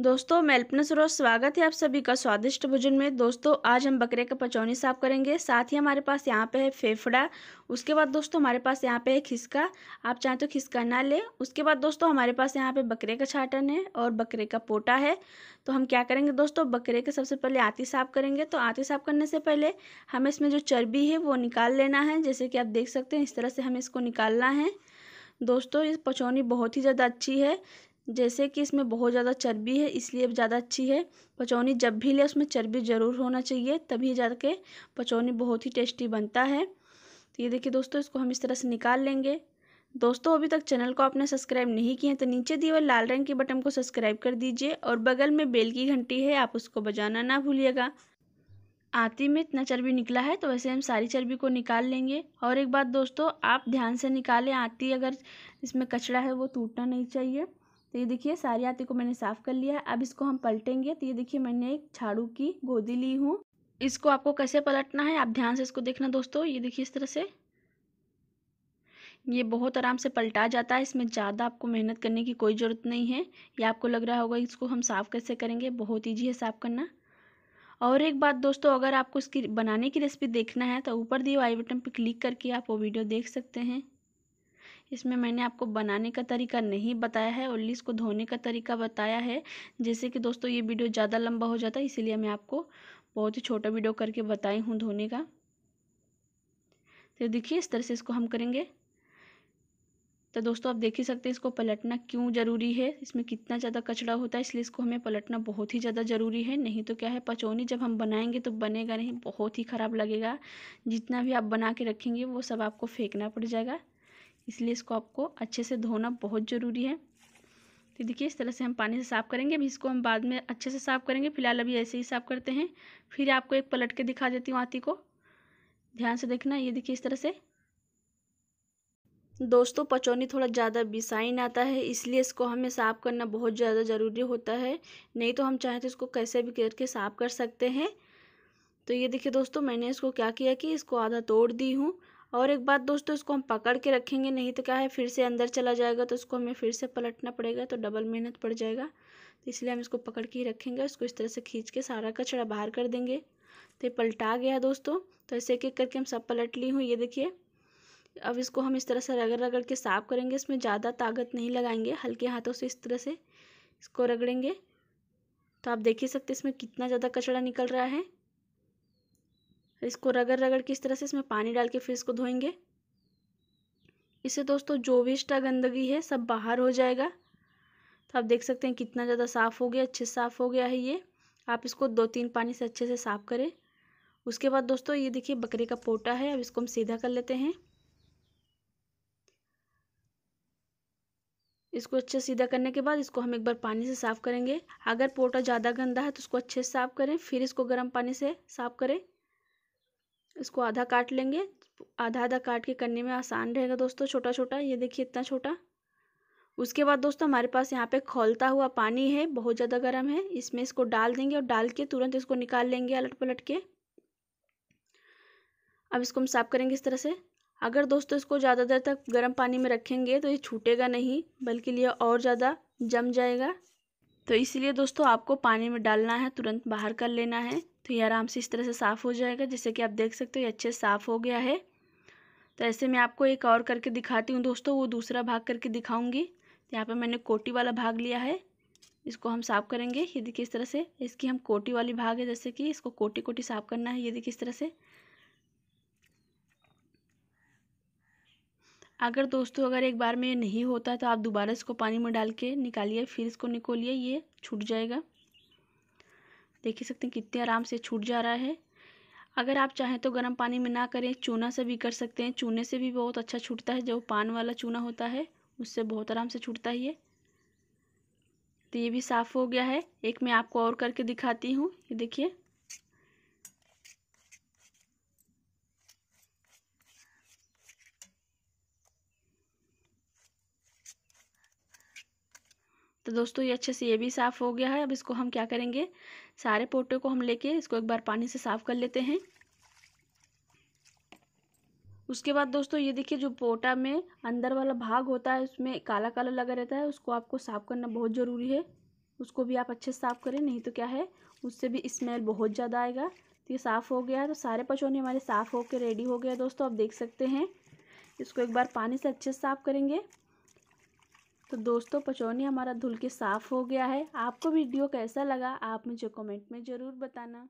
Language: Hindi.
दोस्तों मैं अल्पना सरोज स्वागत है आप सभी का स्वादिष्ट भोजन में दोस्तों आज हम बकरे का पचौनी साफ करेंगे साथ ही हमारे पास यहाँ पे है फेफड़ा उसके बाद दोस्तों हमारे पास यहाँ पे है खिसका आप चाहें तो खिसका ना ले उसके बाद दोस्तों हमारे पास यहाँ पे बकरे का छाटन है और बकरे का पोटा है तो हम क्या करेंगे दोस्तों बकरे का सबसे पहले आती साफ करेंगे तो आती साफ करने से पहले हमें इसमें जो चर्बी है वो निकाल लेना है जैसे कि आप देख सकते हैं इस तरह से हमें इसको निकालना है दोस्तों ये पचौनी बहुत ही ज़्यादा अच्छी है जैसे कि इसमें बहुत ज़्यादा चर्बी है इसलिए ज़्यादा अच्छी है पचौनी जब भी ले उसमें चर्बी ज़रूर होना चाहिए तभी जा कर पचौनी बहुत ही टेस्टी बनता है तो ये देखिए दोस्तों इसको हम इस तरह से निकाल लेंगे दोस्तों अभी तक चैनल को आपने सब्सक्राइब नहीं किया है तो नीचे दिए हुए लाल रंग के बटन को सब्सक्राइब कर दीजिए और बगल में बेल की घंटी है आप उसको बजाना ना भूलिएगा आती में इतना चर्बी निकला है तो वैसे हम सारी चर्बी को निकाल लेंगे और एक बात दोस्तों आप ध्यान से निकालें आती अगर इसमें कचड़ा है वो टूटना नहीं चाहिए तो ये देखिए सारी आते को मैंने साफ़ कर लिया है अब इसको हम पलटेंगे तो ये देखिए मैंने एक झाड़ू की गोदी ली हूँ इसको आपको कैसे पलटना है आप ध्यान से इसको देखना दोस्तों ये देखिए इस तरह से ये बहुत आराम से पलटा जाता है इसमें ज़्यादा आपको मेहनत करने की कोई ज़रूरत नहीं है ये आपको लग रहा होगा इसको हम साफ़ कैसे करेंगे बहुत ईजी है साफ़ करना और एक बात दोस्तों अगर आपको इसकी बनाने की रेसिपी देखना है तो ऊपर दिए वाई बटन पर क्लिक करके आप वो वीडियो देख सकते हैं इसमें मैंने आपको बनाने का तरीका नहीं बताया है और लिस्ट को धोने का तरीका बताया है जैसे कि दोस्तों ये वीडियो ज़्यादा लंबा हो जाता है इसीलिए मैं आपको बहुत ही छोटा वीडियो करके बताई हूँ धोने का तो देखिए इस तरह से इसको हम करेंगे तो दोस्तों आप देख ही सकते हैं इसको पलटना क्यों ज़रूरी है इसमें कितना ज़्यादा कचड़ा होता है इसलिए इसको हमें पलटना बहुत ही ज़्यादा ज़रूरी है नहीं तो क्या है पचौनी जब हम बनाएंगे तो बनेगा नहीं बहुत ही ख़राब लगेगा जितना भी आप बना के रखेंगे वो सब आपको फेंकना पड़ जाएगा इसलिए इसको आपको अच्छे से धोना बहुत ज़रूरी है तो देखिए इस तरह से हम पानी से साफ़ करेंगे अभी इसको हम बाद में अच्छे से साफ़ करेंगे फिलहाल अभी ऐसे ही साफ़ करते हैं फिर आपको एक पलट के दिखा देती हूँ आती को ध्यान से देखना ये देखिए इस तरह से दोस्तों पचौनी थोड़ा ज़्यादा बिसाइन आता है इसलिए इसको हमें साफ़ करना बहुत ज़्यादा ज़रूरी होता है नहीं तो हम चाहें तो इसको कैसे भी करके साफ़ कर सकते हैं तो ये देखिए दोस्तों मैंने इसको क्या किया कि इसको आधा तोड़ दी हूँ और एक बात दोस्तों इसको हम पकड़ के रखेंगे नहीं तो क्या है फिर से अंदर चला जाएगा तो उसको हमें फिर से पलटना पड़ेगा तो डबल मेहनत पड़ जाएगा तो इसलिए हम इसको पकड़ के ही रखेंगे इसको इस तरह से खींच के सारा कचरा बाहर कर देंगे तो ये पलटा गया दोस्तों तो ऐसे एक एक करके हम सब पलट ली हूँ ये देखिए अब इसको हम इस तरह से रगड़ रगड़ के साफ़ करेंगे इसमें ज़्यादा ताकत नहीं लगाएंगे हल्के हाथों से इस तरह से इसको रगड़ेंगे तो आप देख ही सकते इसमें कितना ज़्यादा कचरा निकल रहा है इसको रगड़ रगड़ के इस तरह से इसमें पानी डाल के फिर इसको धोएंगे इससे दोस्तों जो भी एक्स्ट्रा गंदगी है सब बाहर हो जाएगा तो आप देख सकते हैं कितना ज़्यादा साफ़ हो गया अच्छे से साफ़ हो गया है ये आप इसको दो तीन पानी से अच्छे से साफ़ करें उसके बाद दोस्तों ये देखिए बकरे का पोटा है अब इसको हम सीधा कर लेते हैं इसको अच्छे सीधा करने के बाद इसको हम एक बार पानी से साफ़ करेंगे अगर पोटा ज़्यादा गंदा है तो उसको अच्छे से साफ़ करें फिर इसको गर्म पानी से साफ़ करें इसको आधा काट लेंगे आधा आधा काट के करने में आसान रहेगा दोस्तों छोटा छोटा ये देखिए इतना छोटा उसके बाद दोस्तों हमारे पास यहाँ पे खोलता हुआ पानी है बहुत ज़्यादा गर्म है इसमें इसको डाल देंगे और डाल के तुरंत इसको निकाल लेंगे अलट पलट के अब इसको हम साफ़ करेंगे इस तरह से अगर दोस्तों इसको ज़्यादा देर तक गर्म पानी में रखेंगे तो ये छूटेगा नहीं बल्कि लिए और ज़्यादा जम जाएगा तो इसीलिए दोस्तों आपको पानी में डालना है तुरंत बाहर कर लेना है तो ये आराम से इस तरह से साफ़ हो जाएगा जैसे कि आप देख सकते हो ये अच्छे साफ़ हो गया है तो ऐसे मैं आपको एक और करके दिखाती हूँ दोस्तों वो दूसरा भाग करके दिखाऊँगी तो यहाँ पर मैंने कोटी वाला भाग लिया है इसको हम साफ़ करेंगे ये देखिए इस तरह से इसकी हम कोटी वाली भाग है जैसे कि इसको कोटी कोटी साफ़ करना है ये देखिए इस तरह से अगर दोस्तों अगर एक बार में नहीं होता तो आप दोबारा इसको पानी में डाल के निकालिए फिर इसको निकोलिए ये छूट जाएगा देख ही सकते हैं कितने आराम से छूट जा रहा है अगर आप चाहें तो गर्म पानी में ना करें चूना से भी कर सकते हैं चूने से भी बहुत अच्छा छूटता है जो पान वाला चूना होता है उससे बहुत आराम से छूटता है ये तो ये भी साफ़ हो गया है एक मैं आपको और करके दिखाती हूँ ये देखिए तो दोस्तों ये अच्छे से ये भी साफ़ हो गया है अब इसको हम क्या करेंगे सारे पोटे को हम लेके इसको एक बार पानी से साफ़ कर लेते हैं उसके बाद दोस्तों ये देखिए जो पोटा में अंदर वाला भाग होता है उसमें काला काला लगा रहता है उसको आपको साफ़ करना बहुत ज़रूरी है उसको भी आप अच्छे से साफ़ करें नहीं तो क्या है उससे भी स्मेल बहुत ज़्यादा आएगा तो ये साफ़ हो गया है तो सारे पचौनी हमारे साफ़ होकर रेडी हो गया दोस्तों आप देख सकते हैं इसको एक बार पानी से अच्छे से साफ़ करेंगे तो दोस्तों पचौनी हमारा धुल के साफ़ हो गया है आपको वीडियो कैसा लगा आप मुझे कमेंट में ज़रूर बताना